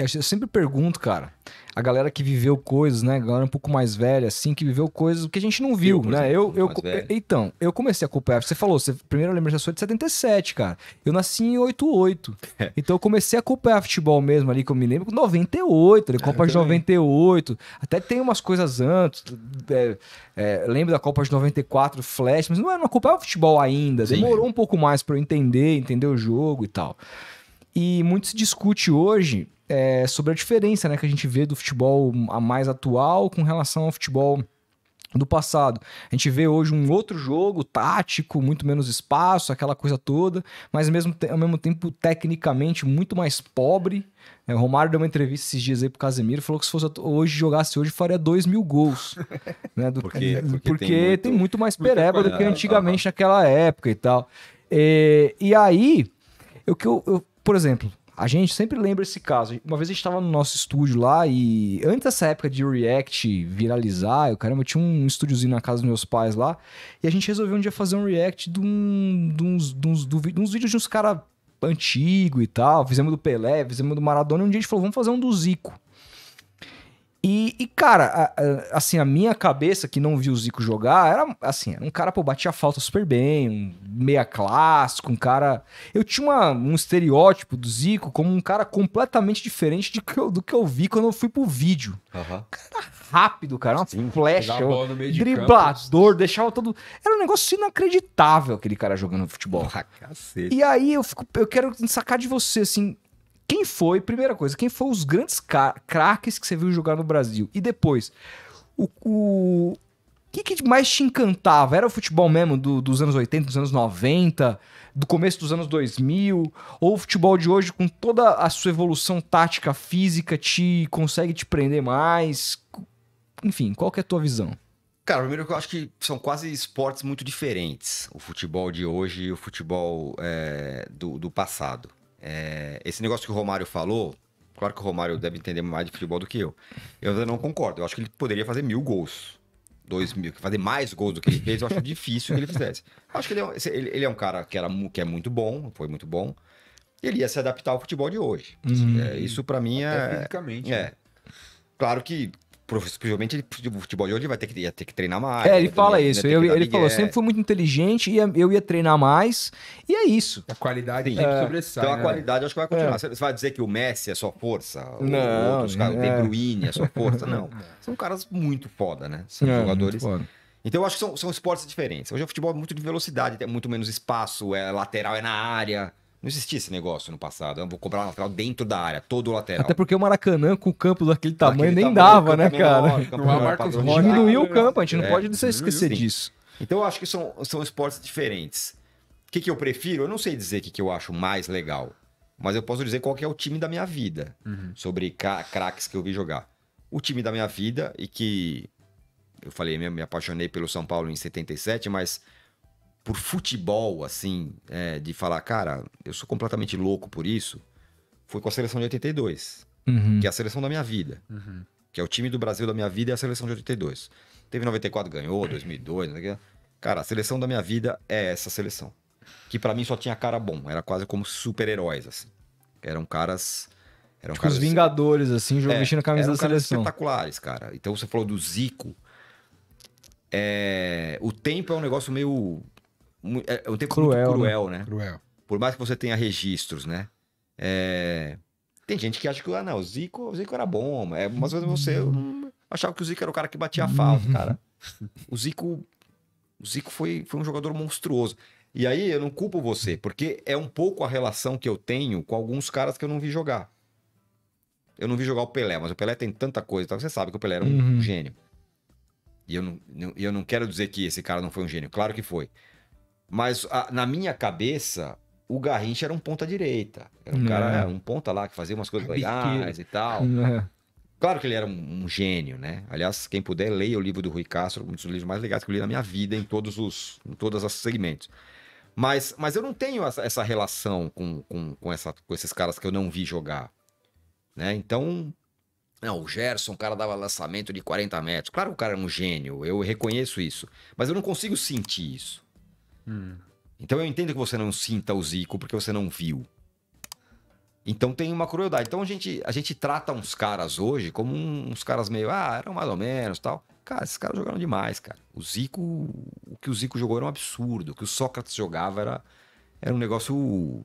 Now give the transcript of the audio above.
É, eu sempre pergunto, cara, a galera que viveu coisas, né? A galera um pouco mais velha, assim, que viveu coisas que a gente não viu, eu, né? Exemplo, eu, eu, é, então, eu comecei a acompanhar. Você falou, você, primeiro lembra lembro que você foi de 77, cara. Eu nasci em 88. É. Então eu comecei a acompanhar futebol mesmo ali, que eu me lembro, com 98, ali, Copa de 98. Até tem umas coisas antes. É, é, lembro da Copa de 94, Flash, mas não, não acompanhava futebol ainda. Sim. Demorou um pouco mais para eu entender, entender o jogo e tal. E muito se discute hoje é, sobre a diferença né, que a gente vê do futebol a mais atual com relação ao futebol do passado. A gente vê hoje um outro jogo tático, muito menos espaço, aquela coisa toda, mas mesmo ao mesmo tempo tecnicamente muito mais pobre. É, o Romário deu uma entrevista esses dias aí pro Casemiro, falou que se fosse hoje jogasse hoje faria dois mil gols, né? Do, porque, é, é porque, porque tem, muito, tem, muito, mais pereba do que antigamente naquela época e tal. E, é, e aí, o que eu, eu por exemplo, a gente sempre lembra esse caso. Uma vez a gente estava no nosso estúdio lá e antes dessa época de React viralizar, eu, caramba, eu tinha um estúdiozinho na casa dos meus pais lá e a gente resolveu um dia fazer um React de, um, de, uns, de, uns, de uns vídeos de uns caras antigo e tal. Fizemos do Pelé, fizemos do Maradona e um dia a gente falou, vamos fazer um do Zico. E, e cara, a, a, assim, a minha cabeça que não viu o Zico jogar, era assim, um cara, pô, batia falta super bem, um meia clássico, um cara... Eu tinha uma, um estereótipo do Zico como um cara completamente diferente de que eu, do que eu vi quando eu fui pro vídeo. Uhum. Cara rápido, cara, uma Sim, flecha, de driblador, campo. deixava todo... Era um negócio inacreditável aquele cara jogando futebol. Ah, cacete. E aí eu, fico, eu quero sacar de você, assim, quem foi, primeira coisa, quem foram os grandes craques que você viu jogar no Brasil? E depois, o, o que, que mais te encantava? Era o futebol mesmo do, dos anos 80, dos anos 90, do começo dos anos 2000? Ou o futebol de hoje, com toda a sua evolução tática, física, te consegue te prender mais? Enfim, qual que é a tua visão? Cara, primeiro que eu acho que são quase esportes muito diferentes. O futebol de hoje e o futebol é, do, do passado. É, esse negócio que o Romário falou, claro que o Romário deve entender mais de futebol do que eu. Eu não concordo. Eu acho que ele poderia fazer mil gols. Dois mil, fazer mais gols do que ele fez, eu acho difícil que ele fizesse. Eu acho que ele é, ele, ele é, um cara que, era, que é muito bom, foi muito bom. Ele ia se adaptar ao futebol de hoje. Uhum. É, isso para mim é. É. Né? Claro que possivelmente ele, tipo, o futebol de hoje vai ter que, ia ter que treinar mais. É, ele né, fala né, isso. Né, eu, ele falou, é... sempre fui muito inteligente, ia, eu ia treinar mais, e é isso. A qualidade é. sobressai. Então a né? qualidade acho que vai é. continuar. É. Você vai dizer que o Messi é só força, não, outros caras, o é. De Bruyne é só força, não. É. São caras muito foda, né? São jogadores... Então eu acho que são, são esportes diferentes. Hoje o futebol é muito de velocidade, tem muito menos espaço, é lateral, é na área. Não existia esse negócio no passado. Eu vou cobrar lateral dentro da área, todo o lateral. Até porque o Maracanã, com o campo daquele tamanho, daquele nem tamanho, dava, né, é cara? É menor, campo menor, Marcos Diminuiu o campo, a gente não é. pode esquecer sim. disso. Então eu acho que são, são esportes diferentes. O que, que eu prefiro? Eu não sei dizer o que, que eu acho mais legal. Mas eu posso dizer qual é o time da minha vida. Uhum. Sobre craques que eu vi jogar. O time da minha vida e que... Eu falei, me, me apaixonei pelo São Paulo em 77, mas por futebol, assim, é, de falar, cara, eu sou completamente louco por isso, foi com a seleção de 82, uhum. que é a seleção da minha vida. Uhum. Que é o time do Brasil da minha vida é a seleção de 82. Teve 94, ganhou, 2002, não sei o que. Cara, a seleção da minha vida é essa seleção. Que para mim só tinha cara bom, era quase como super-heróis, assim. Eram caras. Eram tipo caras, os Vingadores, assim, jogando é, vestindo a camisa da seleção. espetaculares, cara. Então você falou do Zico. É, o tempo é um negócio meio é, é um tempo cruel, muito cruel, né? né? Cruel. Por mais que você tenha registros, né? É... Tem gente que acha que, ah, não, o Zico, o Zico era bom. É, mas você uhum. achava que o Zico era o cara que batia a falta, uhum. cara. O Zico, o Zico foi, foi um jogador monstruoso. E aí eu não culpo você, porque é um pouco a relação que eu tenho com alguns caras que eu não vi jogar. Eu não vi jogar o Pelé, mas o Pelé tem tanta coisa, então você sabe que o Pelé era um uhum. gênio. E eu não, eu não quero dizer que esse cara não foi um gênio, claro que foi. Mas a, na minha cabeça, o Garrincha era um ponta-direita. Era um é. cara, um ponta lá que fazia umas coisas legais e tal. É. Claro que ele era um, um, gênio, né? Aliás, quem puder, leia o livro do Rui Castro, um dos livros mais legais que eu li na minha vida, em todos os, em todas as segmentos. Mas, mas eu não tenho essa, essa relação com, com, com, essa, com esses caras que eu não vi jogar. Né? Então, não, o Gerson, o cara dava lançamento de 40 metros. Claro que o cara é um gênio, eu reconheço isso. Mas eu não consigo sentir isso. Então eu entendo que você não sinta o Zico porque você não viu. Então tem uma crueldade. Então a gente, a gente trata uns caras hoje como uns caras meio, ah, eram mais ou menos tal. Cara, esses caras jogaram demais, cara. O Zico, o que o Zico jogou era um absurdo. O que o Sócrates jogava era, era um negócio